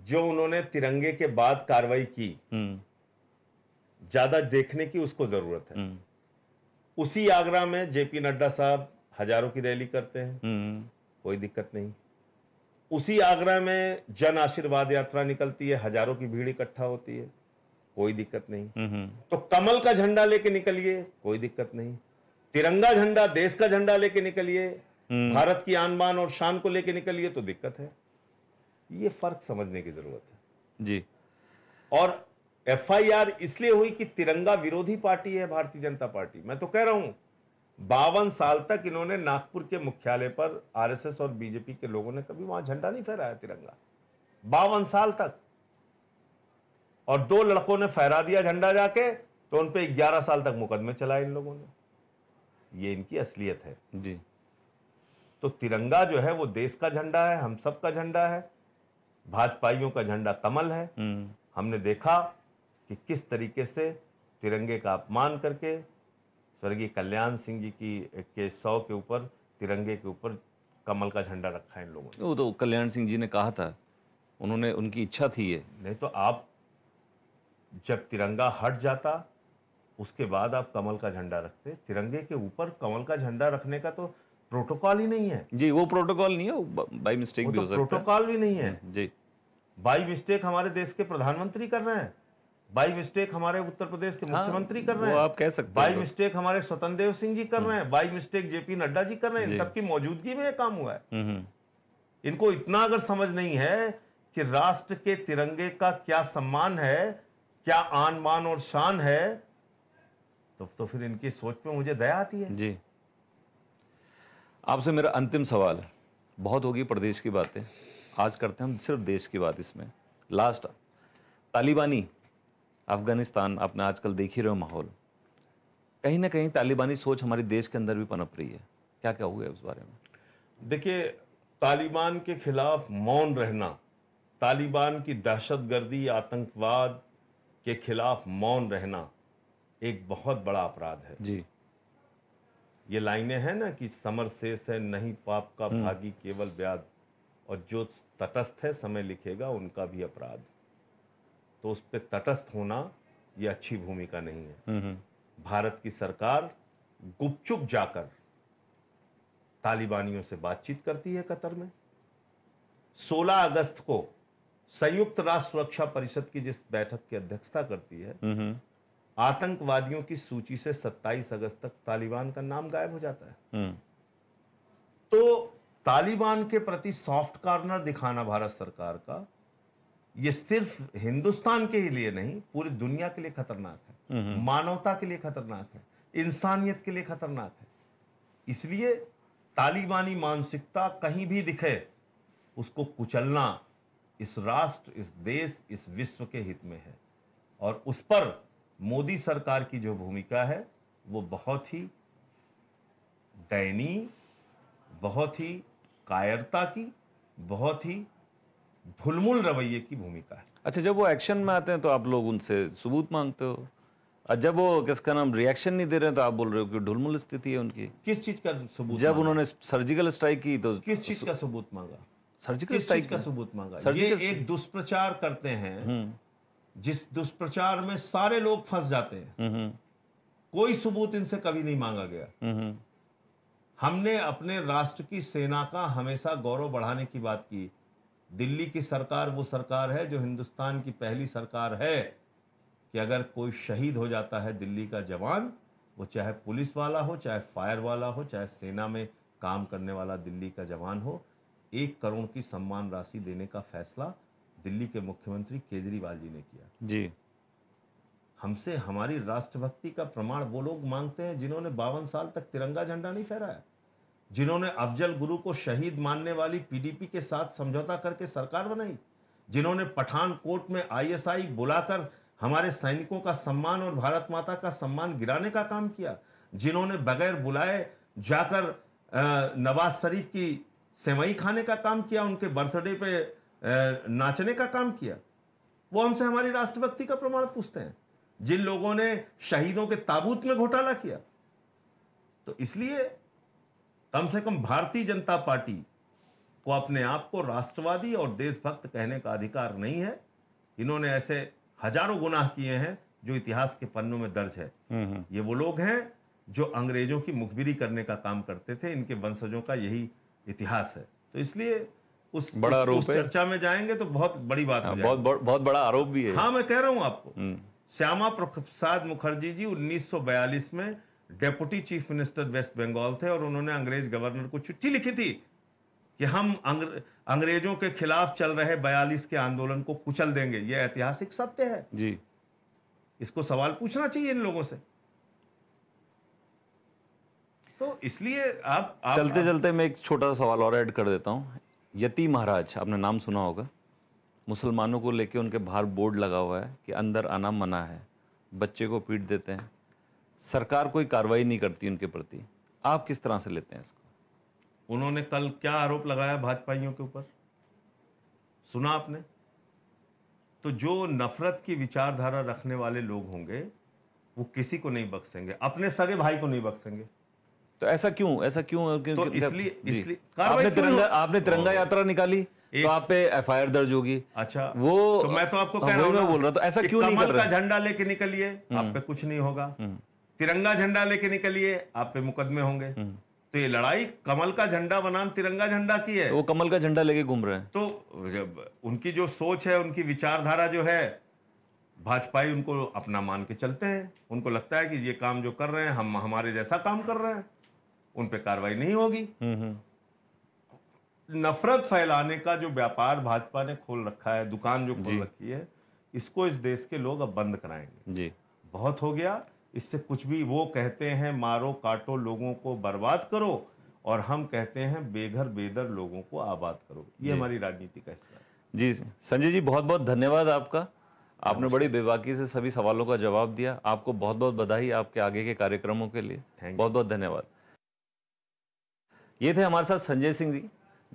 Speaker 2: जो उन्होंने तिरंगे के बाद कार्रवाई की हम्म। ज्यादा देखने की उसको जरूरत है हम्म। उसी आगरा में जेपी नड्डा साहब हजारों की रैली करते हैं हम्म। कोई दिक्कत नहीं उसी आगरा में जन आशीर्वाद यात्रा निकलती है हजारों की भीड़ इकट्ठा होती है कोई दिक्कत नहीं, तो कमल का झंडा लेके निकलिए कोई दिक्कत नहीं तिरंगा झंडा देश का झंडा लेके निकलिए भारत की आन बान और शान को लेके निकलिए तो दिक्कत है ये फर्क समझने की जरूरत
Speaker 3: है जी
Speaker 2: और एफआईआर इसलिए हुई कि तिरंगा विरोधी पार्टी है भारतीय जनता पार्टी मैं तो कह रहा हूं बावन साल तक इन्होंने नागपुर के मुख्यालय पर आरएसएस और बीजेपी के लोगों ने कभी वहां झंडा नहीं फहराया तिरंगा बावन साल तक और दो लड़कों ने फहरा दिया झंडा जाके तो उन ग्यारह साल तक मुकदमे चलाए इन लोगों ने ये इनकी असलियत है जी तो तिरंगा जो है वो देश का झंडा है हम सब का झंडा है भाजपाइयों का झंडा कमल है हम्म। हमने देखा कि किस तरीके से तिरंगे का अपमान करके स्वर्गीय कल्याण सिंह जी की के सौ के ऊपर तिरंगे के ऊपर कमल का झंडा रखा है इन लोगों ने वो तो कल्याण सिंह जी ने कहा था उन्होंने उनकी इच्छा थी ये नहीं तो आप जब तिरंगा हट जाता उसके बाद आप कमल का झंडा रखते तिरंगे के ऊपर कमल का झंडा रखने का तो प्रोटोकॉल ही नहीं है जी वो प्रोटोकॉल नहीं है बाई मिस्टेक भी तो हो सकता है प्रोटोकॉल भी नहीं है जी बाई मिस्टेक हमारे देश के प्रधानमंत्री कर रहे हैं बाई मिस्टेक हमारे उत्तर प्रदेश के हाँ, मुख्यमंत्री कर रहे हैं आप कह सकते हैं बाई मिस्टेक हमारे स्वतन देव सिंह जी कर हम्म। रहे हैं बाई मिस्टेक जेपी नड्डा जी कर रहे हैं इन सबकी मौजूदगी में काम हुआ है हम्म, हम्म। इनको इतना अगर समझ नहीं है कि राष्ट्र के तिरंगे का क्या सम्मान है क्या आन मान और शान है तो, तो फिर इनकी सोच पे मुझे दया आती है
Speaker 1: जी आपसे मेरा अंतिम सवाल है बहुत होगी प्रदेश की बातें आज करते हैं हम सिर्फ देश की बात इसमें लास्ट तालिबानी अफगानिस्तान आपने आजकल देख ही रहे हो माहौल कहीं ना कहीं तालिबानी सोच हमारे
Speaker 2: देश के अंदर भी पनप रही है क्या क्या हुआ है उस बारे में देखिए तालिबान के खिलाफ मौन रहना तालिबान की दहशतगर्दी आतंकवाद के खिलाफ मौन रहना एक बहुत बड़ा अपराध है जी ये लाइनें हैं ना कि समर शेष है नहीं पाप का हम्म। भागी केवल व्याध और जो तटस्थ है समय लिखेगा उनका भी अपराध तो उस पर तटस्थ होना ये अच्छी भूमिका नहीं है हम्म, हम्म। भारत की सरकार गुपचुप जाकर तालिबानियों से बातचीत करती है कतर में 16 अगस्त को संयुक्त राष्ट्र सुरक्षा परिषद की जिस बैठक की अध्यक्षता करती है आतंकवादियों की सूची से 27 अगस्त तक तालिबान का नाम गायब हो जाता है हम्म। तो तालिबान के प्रति सॉफ्ट कार्नर दिखाना भारत सरकार का ये सिर्फ हिंदुस्तान के लिए नहीं पूरी दुनिया के लिए खतरनाक है हम्म, हम्म। मानवता के लिए खतरनाक है इंसानियत के लिए खतरनाक है इसलिए तालिबानी मानसिकता कहीं भी दिखे उसको कुचलना इस राष्ट्र इस देश इस विश्व के हित में है और उस पर मोदी सरकार की जो भूमिका है वो बहुत ही दयनीय बहुत ही कायरता की बहुत ही धुलमुल रवैये की भूमिका है
Speaker 1: अच्छा जब वो एक्शन में आते हैं तो आप लोग उनसे सबूत मांगते हो और जब वो किसका नाम रिएक्शन नहीं दे रहे हैं तो आप बोल रहे हो कि ढुलमुल स्थिति है उनकी किस चीज का सबूत जब उन्होंने सर्जिकल स्ट्राइक की तो किस चीज का सबूत मांगा सर्जिकल स्ट्राइक का सबूत
Speaker 2: मांगा सर्जिकल ये एक दुष्प्रचार करते हैं हम्म। जिस दुष्प्रचार में सारे लोग फंस जाते हैं हम्म, हम्म। कोई सबूत इनसे कभी नहीं मांगा गया हम्म, हमने अपने राष्ट्र की सेना का हमेशा गौरव बढ़ाने की बात की दिल्ली की सरकार वो सरकार है जो हिंदुस्तान की पहली सरकार है कि अगर कोई शहीद हो जाता है दिल्ली का जवान वो चाहे पुलिस वाला हो चाहे फायर वाला हो चाहे सेना में काम करने वाला दिल्ली का जवान हो एक करोड़ की सम्मान राशि देने का फैसला दिल्ली के मुख्यमंत्री केजरीवाल जी ने किया जी हमसे हमारी राष्ट्रभक्ति का प्रमाण वो लोग मांगते हैं जिन्होंने बावन साल तक तिरंगा झंडा नहीं फहराया जिन्होंने अफजल गुरु को शहीद मानने वाली पीडीपी के साथ समझौता करके सरकार बनाई जिन्होंने पठानकोट में आईएसआई बुलाकर हमारे सैनिकों का सम्मान और भारत माता का सम्मान गिराने का काम किया जिन्होंने बगैर बुलाए जाकर नवाज शरीफ की सेवई खाने का काम किया उनके बर्थडे पे नाचने का काम किया वो हमसे हमारी राष्ट्रभक्ति का प्रमाण पूछते हैं जिन लोगों ने शहीदों के ताबूत में घोटाला किया तो इसलिए कम से कम भारतीय जनता पार्टी को अपने आप को राष्ट्रवादी और देशभक्त कहने का अधिकार नहीं है इन्होंने ऐसे हजारों गुनाह किए हैं जो इतिहास के पन्नों में दर्ज है हम्म, हम्म। ये वो लोग हैं जो अंग्रेजों की मुखबिरी करने का काम करते थे इनके वंशजों का यही इतिहास है तो इसलिए उस बड़ा उस, उस चर्चा में जाएंगे तो बहुत बड़ी बात है हाँ, बहुत
Speaker 1: बहुत बड़ा आरोप भी
Speaker 2: है हाँ मैं कह रहा हूँ आपको हम्म। श्यामा प्रसाद मुखर्जी जी 1942 में deputy chief minister west Bengal थे और उन्होंने अंग्रेज गवर्नर को चिट्ठी लिखी थी कि हम अंग्र, अंग्रेजों के खिलाफ चल रहे बयालीस के आंदोलन को कुचल देंगे यह ऐतिहासिक सत्य है जी इसको सवाल पूछना चाहिए इन लोगों से तो इसलिए आप, आप चलते आप,
Speaker 1: चलते मैं एक छोटा सा सवाल और ऐड कर देता हूं यति महाराज आपने नाम सुना होगा मुसलमानों को लेके उनके बाहर बोर्ड लगा हुआ है कि अंदर आना मना है बच्चे को पीट देते हैं सरकार कोई कार्रवाई नहीं करती उनके प्रति आप किस तरह से लेते हैं इसको
Speaker 2: उन्होंने कल क्या आरोप लगाया भाजपाइयों के ऊपर सुना आपने तो जो नफरत की विचारधारा रखने वाले लोग होंगे वो किसी को नहीं बख्सेंगे अपने सगे भाई को नहीं बख्सेंगे तो ऐसा क्यों ऐसा क्यों तो इसलिए हाँ आपने तिरंगा आपने तिरंगा यात्रा निकाली
Speaker 1: तो आप पे एफ आई आर दर्ज होगी अच्छा वो तो मैं तो आपको तो कह रहा हूँ बोल रहा तो ऐसा क्यों नहीं कर रहा
Speaker 2: झंडा लेके निकलिए हम्म। आप पे कुछ नहीं होगा हम्म। तिरंगा झंडा लेके निकलिए आप पे मुकदमे होंगे हम्म। तो ये लड़ाई कमल का झंडा बनाम तिरंगा झंडा की है तो वो कमल का झंडा लेके घूम रहे हैं तो जब उनकी जो सोच है उनकी विचारधारा जो है भाजपाई उनको अपना मान के चलते हैं उनको लगता है कि ये काम जो कर रहे हैं हम हमारे जैसा काम कर रहे हैं उन पर कार्रवाई नहीं होगी हम्म, हम्म। नफरत फैलाने का जो व्यापार भाजपा ने खोल रखा है दुकान जो खोल रखी है इसको इस देश के लोग अब बंद कराएंगे जी बहुत हो गया इससे कुछ भी वो कहते हैं मारो काटो लोगों को बर्बाद करो और हम कहते हैं बेघर बेदर लोगों को आबाद करो ये हमारी राजनीति का हिस्सा है
Speaker 1: जी संजय जी बहुत बहुत धन्यवाद आपका आपने बड़ी बेबाकी से सभी सवालों का जवाब दिया आपको बहुत बहुत बधाई आपके आगे के कार्यक्रमों के लिए बहुत बहुत धन्यवाद ये थे हमारे साथ संजय सिंह जी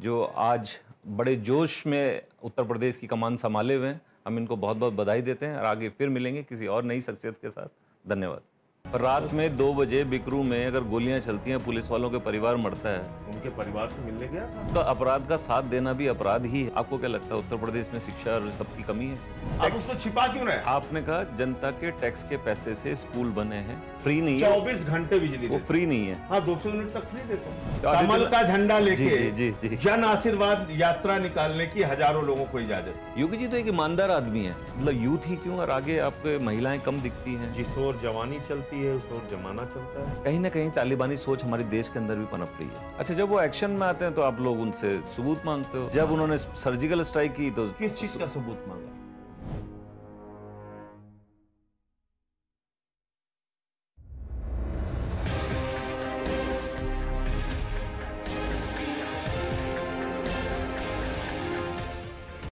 Speaker 1: जो आज बड़े जोश में उत्तर प्रदेश की कमान संभाले हुए हैं हम इनको बहुत बहुत बधाई देते हैं और आगे फिर मिलेंगे किसी और नई शख्सियत के साथ धन्यवाद रात में दो बजे बिक्रू में अगर गोलियां चलती हैं पुलिस वालों के परिवार मरता है
Speaker 2: उनके परिवार से मिलने गया था
Speaker 1: तो अपराध का साथ देना भी अपराध ही है आपको क्या लगता है उत्तर प्रदेश में शिक्षा और सबकी कमी है आप उसको छिपा क्यों रहे आपने कहा जनता के टैक्स के पैसे से स्कूल बने हैं
Speaker 2: फ्री नहीं है चौबीस घंटे बिजली वो फ्री नहीं है हाँ दो यूनिट तक फ्री देता हूँ कमल का झंडा लेके जन आशीर्वाद यात्रा निकालने की हजारों लोगों को इजाजत योगी जी तो एक ईमानदार आदमी है मतलब यूथ ही क्यों और आगे आपके
Speaker 1: महिलाएं कम दिखती है जिस और जवानी चलती चलती है उस और जमाना चलता है कहीं ना कहीं तालिबानी सोच हमारे देश के अंदर भी पनप रही है अच्छा जब वो एक्शन में आते हैं तो आप लोग उनसे सबूत मांगते हो जब उन्होंने सर्जिकल स्ट्राइक की तो किस चीज का सबूत मांगा